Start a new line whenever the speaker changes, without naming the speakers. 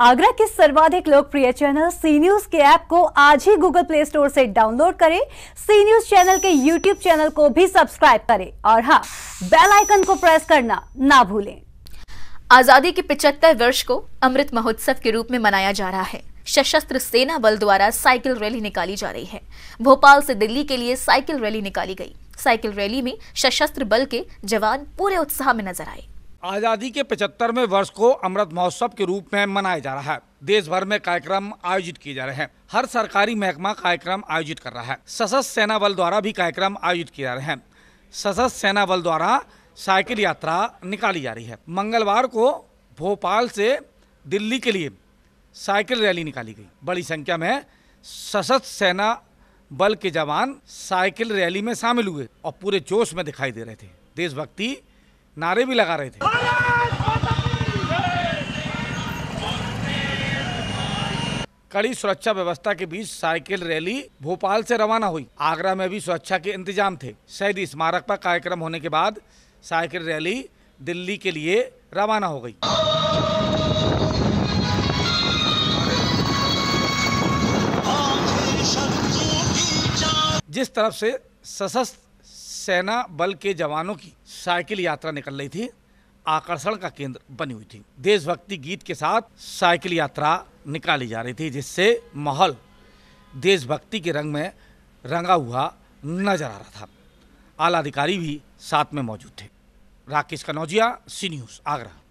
आगरा के सर्वाधिक लोकप्रिय चैनल सी न्यूज के ऐप को आज ही गूगल प्ले स्टोर से डाउनलोड करें सी न्यूज चैनल के यूट्यूब चैनल को भी सब्सक्राइब करें और हाँ बेल आइकन को प्रेस करना ना भूलें आजादी के
75 वर्ष को अमृत महोत्सव के रूप में मनाया जा रहा है सशस्त्र सेना बल द्वारा साइकिल रैली निकाली जा रही है भोपाल से दिल्ली के लिए साइकिल रैली निकाली गई साइकिल रैली में सशस्त्र बल के जवान पूरे उत्साह में नजर आए
आज़ादी के पचहत्तरवें वर्ष को अमृत महोत्सव के रूप में मनाया जा रहा है देश भर में कार्यक्रम आयोजित किए जा रहे हैं हर सरकारी महकमा कार्यक्रम आयोजित कर रहा है सशस्त्र सेना बल द्वारा भी कार्यक्रम आयोजित किए जा रहे हैं सशस्त्र सेना बल द्वारा साइकिल यात्रा निकाली जा रही है मंगलवार को भोपाल से दिल्ली के लिए साइकिल रैली निकाली गई बड़ी संख्या में सशस्त्र सेना बल के जवान साइकिल रैली में शामिल हुए और पूरे जोश में दिखाई दे रहे थे देशभक्ति नारे भी लगा रहे थे कड़ी सुरक्षा व्यवस्था के बीच साइकिल रैली भोपाल से रवाना हुई आगरा में भी सुरक्षा के इंतजाम थे शहीद स्मारक पर कार्यक्रम होने के बाद साइकिल रैली दिल्ली के लिए रवाना हो गई जिस तरफ से सशस्त्र सेना बल के जवानों की साइकिल यात्रा निकल रही थी आकर्षण का केंद्र बनी हुई थी देशभक्ति गीत के साथ साइकिल यात्रा निकाली जा रही थी जिससे माहौल देशभक्ति के रंग में रंगा हुआ नजर आ रहा था आला अधिकारी भी साथ में मौजूद थे राकेश कनौजिया सी न्यूज़ आगरा